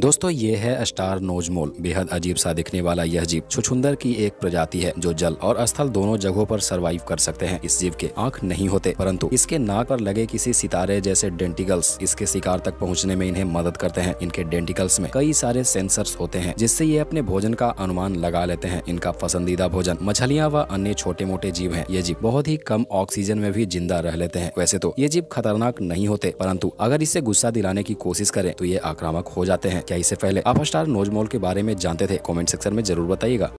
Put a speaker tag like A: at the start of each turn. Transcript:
A: दोस्तों ये है स्टार नोजमोल बेहद अजीब सा दिखने वाला यह जीव छुछुंदर की एक प्रजाति है जो जल और स्थल दोनों जगहों पर सरवाइव कर सकते हैं इस जीव के आंख नहीं होते परंतु इसके नाक पर लगे किसी सितारे जैसे डेंटिकल्स इसके शिकार तक पहुंचने में इन्हें मदद करते हैं इनके डेंटिकल्स में कई सारे सेंसर्स होते हैं जिससे ये अपने भोजन का अनुमान लगा लेते हैं इनका पसंदीदा भोजन मछलियाँ व अन्य छोटे मोटे जीव है ये जीव बहुत ही कम ऑक्सीजन में भी जिंदा रह लेते हैं वैसे तो ये जीव खतरनाक नहीं होते परंतु अगर इसे गुस्सा दिलाने की कोशिश करे तो ये आक्रामक हो जाते हैं क्या इससे पहले आप स्टार नोजमोल के बारे में जानते थे कॉमेंट सेक्शन में जरूर बताइएगा